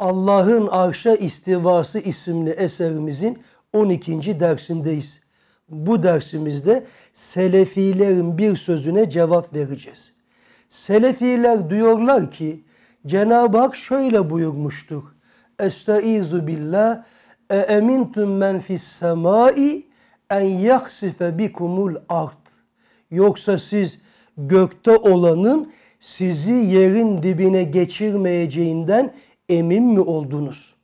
Allah'ın Arşa İstivası isimli eserimizin 12. dersindeyiz. Bu dersimizde Selefilerin bir sözüne cevap vereceğiz. Selefiler diyorlar ki Cenab-ı Hak şöyle buyurmuştur. Estaizu billah e emintum men fis semai en yaksife bikumul art. Yoksa siz gökte olanın sizi yerin dibine geçirmeyeceğinden emin mi oldunuz?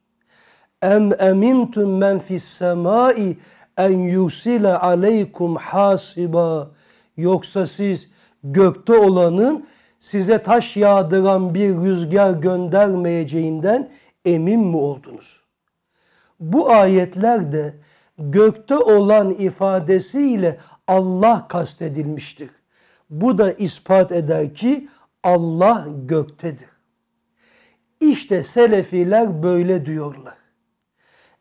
Em emintum men fis semai en yusile aleykum hasiba. Yoksa siz gökte olanın size taş yağdıran bir rüzgar göndermeyeceğinden emin mi oldunuz? Bu ayetlerde gökte olan ifadesiyle Allah kastedilmiştir. Bu da ispat eder ki Allah göktedir. İşte selefiler böyle diyorlar.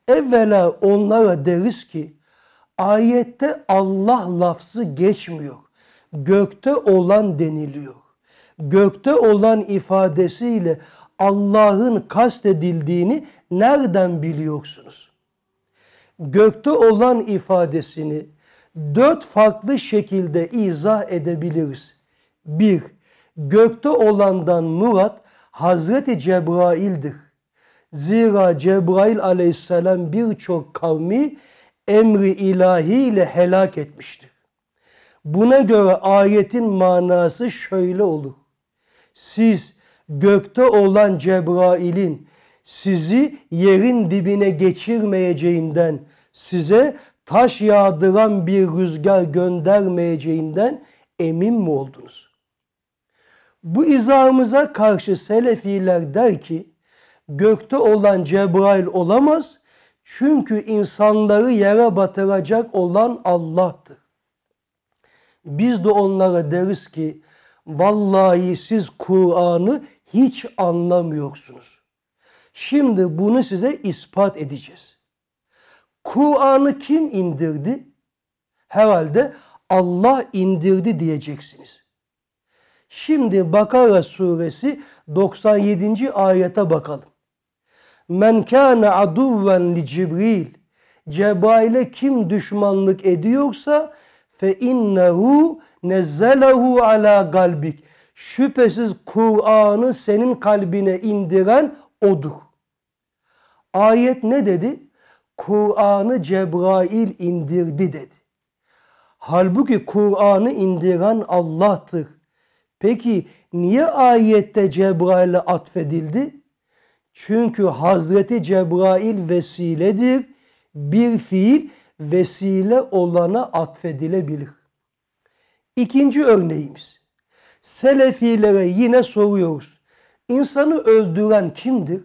Evvela onlara deriz ki ayette Allah lafzı geçmiyor. Gökte olan deniliyor. Gökte olan ifadesiyle Allah'ın kastedildiğini nereden biliyorsunuz? Gökte olan ifadesini dört farklı şekilde izah edebiliriz. Bir, gökte olandan murat Hazreti Cebrail'dir. Zira Cebrail aleyhisselam birçok kavmi emri ilahiyle helak etmiştir. Buna göre ayetin manası şöyle olur. Siz gökte olan Cebrail'in sizi yerin dibine geçirmeyeceğinden, size taş yağdıran bir rüzgar göndermeyeceğinden emin mi oldunuz? Bu izahımıza karşı Selefiler der ki, gökte olan Cebrail olamaz çünkü insanları yere batıracak olan Allah'tır. Biz de onlara deriz ki, vallahi siz Kur'an'ı hiç anlamıyorsunuz. Şimdi bunu size ispat edeceğiz. Kur'an'ı kim indirdi? Herhalde Allah indirdi diyeceksiniz. Şimdi Bakara suresi 97. ayete bakalım. Men kâne aduven li Cibril. Cebrail'e kim düşmanlık ediyorsa fe innehu nezzelehu ala galbik. Şüphesiz Kur'an'ı senin kalbine indiren odur. Ayet ne dedi? Kur'an'ı Cebrail indirdi dedi. Halbuki Kur'an'ı indiren Allah'tır. Peki niye ayette Cebrail'e atfedildi? Çünkü Hazreti Cebrail vesiledir. Bir fiil vesile olana atfedilebilir. İkinci örneğimiz. Selefilere yine soruyoruz. İnsanı öldüren kimdir?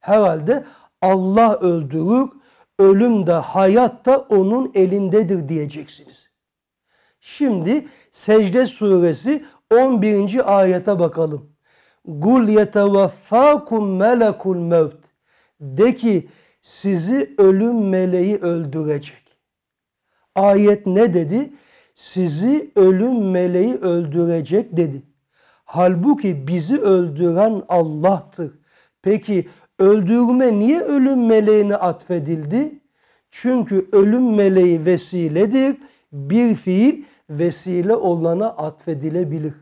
Herhalde Allah öldürür, ölüm de hayat da onun elindedir diyeceksiniz. Şimdi Secde suresi 11. ayete bakalım. Gul yetevaffakum melekul mevt. De ki sizi ölüm meleği öldürecek. Ayet ne dedi? Sizi ölüm meleği öldürecek dedi. Halbuki bizi öldüren Allah'tır. Peki öldürme niye ölüm meleğine atfedildi? Çünkü ölüm meleği vesiledir. Bir fiil vesile olana atfedilebilir.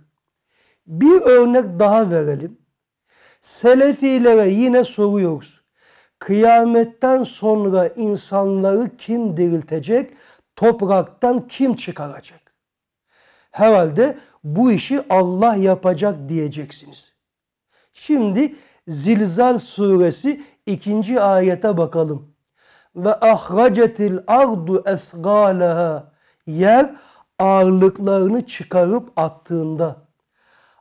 Bir örnek daha verelim. Selefilere yine soruyoruz. Kıyametten sonra insanları kim diriltecek? Topraktan kim çıkaracak? Herhalde bu işi Allah yapacak diyeceksiniz. Şimdi Zilzal suresi ikinci ayete bakalım. Ve ahracetil ardu esgalaha. Yer ağırlıklarını çıkarıp attığında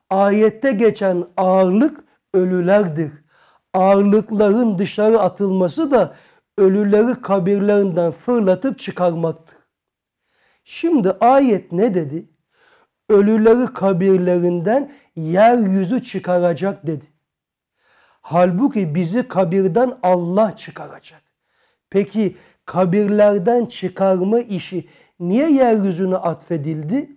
ayette geçen ağırlık ölülerdir. Ağırlıkların dışarı atılması da ölüleri kabirlerinden fırlatıp çıkarmaktır. Şimdi ayet ne dedi? Ölüleri kabirlerinden yeryüzü çıkaracak dedi. Halbuki bizi kabirden Allah çıkaracak. Peki kabirlerden çıkarma işi Niye yeryüzüne atfedildi?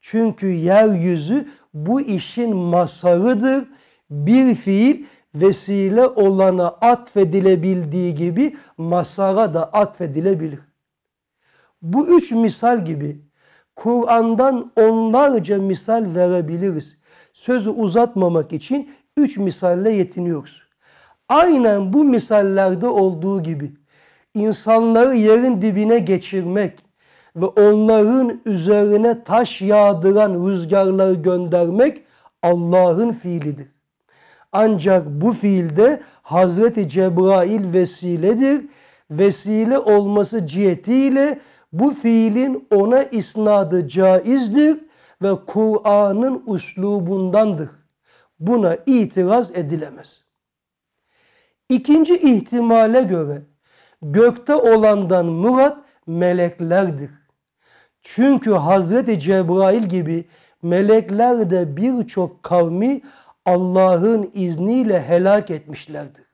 Çünkü yeryüzü bu işin masarıdır. Bir fiil vesile olana atfedilebildiği gibi masara da atfedilebilir. Bu üç misal gibi Kur'an'dan onlarca misal verebiliriz. Sözü uzatmamak için üç misalle yetiniyoruz. Aynen bu misallerde olduğu gibi insanları yerin dibine geçirmek, ve onların üzerine taş yağdıran rüzgarları göndermek Allah'ın fiilidir. Ancak bu fiilde Hazreti Cebrail vesiledir. Vesile olması cihetiyle bu fiilin ona isnadı caizdir ve Kur'an'ın uslubundandır. Buna itiraz edilemez. İkinci ihtimale göre gökte olandan murat meleklerdir. Çünkü Hazreti Cebrail gibi melekler de birçok kavmi Allah'ın izniyle helak etmişlerdir.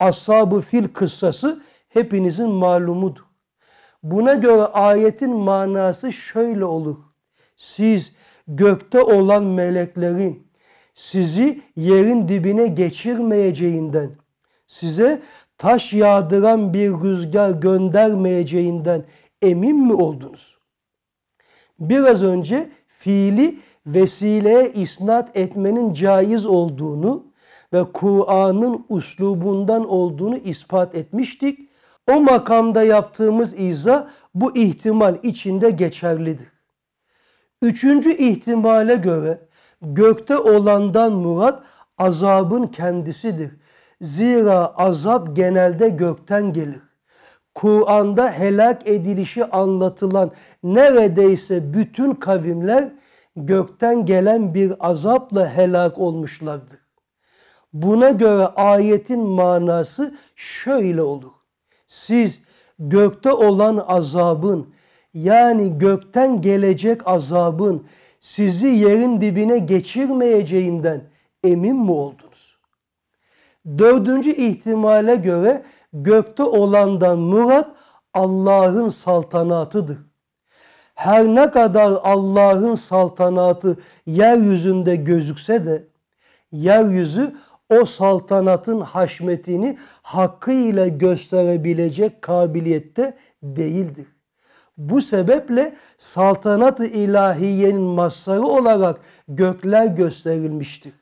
Ashab-ı fil kıssası hepinizin malumudur. Buna göre ayetin manası şöyle olur. Siz gökte olan meleklerin sizi yerin dibine geçirmeyeceğinden, size taş yağdıran bir rüzgar göndermeyeceğinden emin mi oldunuz? biraz önce fiili vesileye isnat etmenin caiz olduğunu ve Kur'an'ın uslubundan olduğunu ispat etmiştik. O makamda yaptığımız izah bu ihtimal içinde geçerlidir. Üçüncü ihtimale göre gökte olandan murat azabın kendisidir. Zira azap genelde gökten gelir. Kur'an'da helak edilişi anlatılan neredeyse bütün kavimler gökten gelen bir azapla helak olmuşlardır. Buna göre ayetin manası şöyle olur. Siz gökte olan azabın yani gökten gelecek azabın sizi yerin dibine geçirmeyeceğinden emin mi oldunuz? Dördüncü ihtimale göre gökte olandan murat Allah'ın saltanatıdır. Her ne kadar Allah'ın saltanatı yeryüzünde gözükse de yeryüzü o saltanatın haşmetini hakkıyla gösterebilecek kabiliyette değildir. Bu sebeple saltanat-ı ilahiyenin mazharı olarak gökler gösterilmiştir.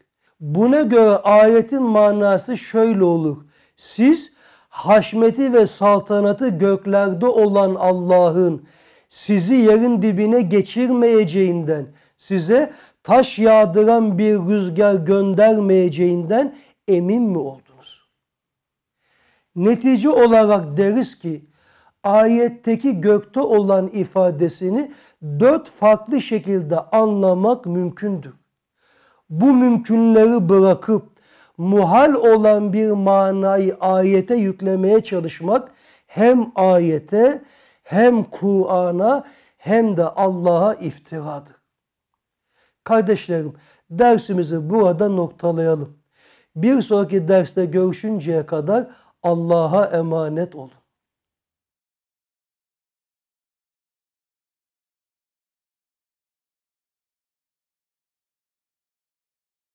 Buna göre ayetin manası şöyle olur. Siz haşmeti ve saltanatı göklerde olan Allah'ın sizi yerin dibine geçirmeyeceğinden, size taş yağdıran bir rüzgar göndermeyeceğinden emin mi oldunuz? Netice olarak deriz ki ayetteki gökte olan ifadesini dört farklı şekilde anlamak mümkündür. Bu mümkünleri bırakıp muhal olan bir manayı ayete yüklemeye çalışmak hem ayete hem Kur'an'a hem de Allah'a iftiradır. Kardeşlerim dersimizi burada noktalayalım. Bir sonraki derste görüşünceye kadar Allah'a emanet olun.